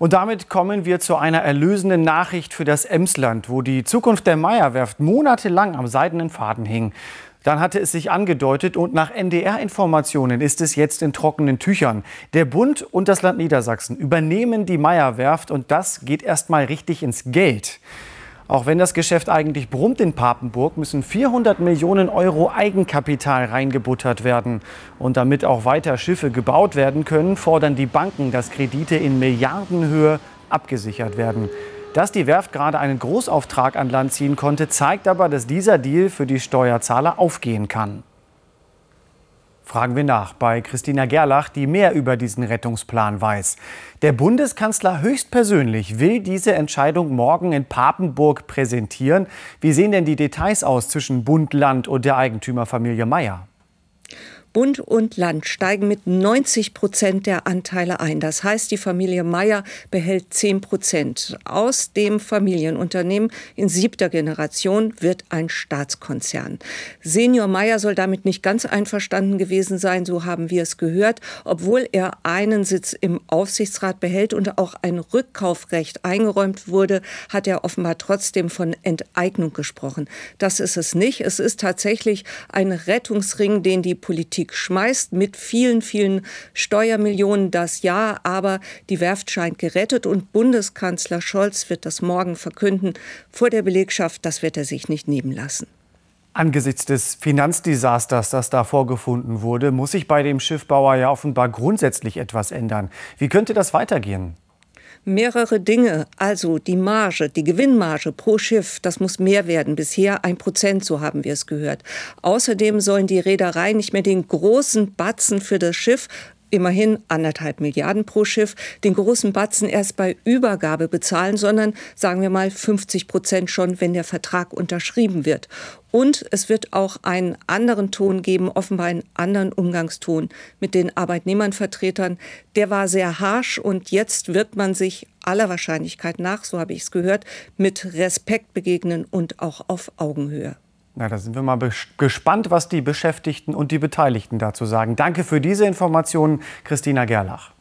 Und damit kommen wir zu einer erlösenden Nachricht für das Emsland, wo die Zukunft der Meierwerft monatelang am seidenen Faden hing. Dann hatte es sich angedeutet und nach NDR-Informationen ist es jetzt in trockenen Tüchern. Der Bund und das Land Niedersachsen übernehmen die Meierwerft und das geht erstmal richtig ins Geld. Auch wenn das Geschäft eigentlich brummt in Papenburg, müssen 400 Millionen Euro Eigenkapital reingebuttert werden. Und damit auch weiter Schiffe gebaut werden können, fordern die Banken, dass Kredite in Milliardenhöhe abgesichert werden. Dass die Werft gerade einen Großauftrag an Land ziehen konnte, zeigt aber, dass dieser Deal für die Steuerzahler aufgehen kann. Fragen wir nach bei Christina Gerlach, die mehr über diesen Rettungsplan weiß. Der Bundeskanzler höchstpersönlich will diese Entscheidung morgen in Papenburg präsentieren. Wie sehen denn die Details aus zwischen Bund, Land und der Eigentümerfamilie Meier? Bund und Land steigen mit 90 Prozent der Anteile ein. Das heißt, die Familie Meyer behält 10 Prozent. Aus dem Familienunternehmen in siebter Generation wird ein Staatskonzern. Senior Meyer soll damit nicht ganz einverstanden gewesen sein, so haben wir es gehört, obwohl er einen Sitz im Aufsichtsrat behält und auch ein Rückkaufrecht eingeräumt wurde, hat er offenbar trotzdem von Enteignung gesprochen. Das ist es nicht. Es ist tatsächlich ein Rettungsring, den die Politik Politik schmeißt mit vielen, vielen Steuermillionen das Jahr, aber die Werft scheint gerettet und Bundeskanzler Scholz wird das morgen verkünden vor der Belegschaft. Das wird er sich nicht nehmen lassen. Angesichts des Finanzdesasters, das da vorgefunden wurde, muss sich bei dem Schiffbauer ja offenbar grundsätzlich etwas ändern. Wie könnte das weitergehen? mehrere Dinge, also die Marge, die Gewinnmarge pro Schiff, das muss mehr werden. Bisher ein Prozent, so haben wir es gehört. Außerdem sollen die Reedereien nicht mehr den großen Batzen für das Schiff immerhin anderthalb Milliarden pro Schiff, den großen Batzen erst bei Übergabe bezahlen, sondern sagen wir mal 50 Prozent schon, wenn der Vertrag unterschrieben wird. Und es wird auch einen anderen Ton geben, offenbar einen anderen Umgangston mit den Arbeitnehmernvertretern. Der war sehr harsch und jetzt wird man sich aller Wahrscheinlichkeit nach, so habe ich es gehört, mit Respekt begegnen und auch auf Augenhöhe. Na, da sind wir mal gespannt, was die Beschäftigten und die Beteiligten dazu sagen. Danke für diese Informationen, Christina Gerlach.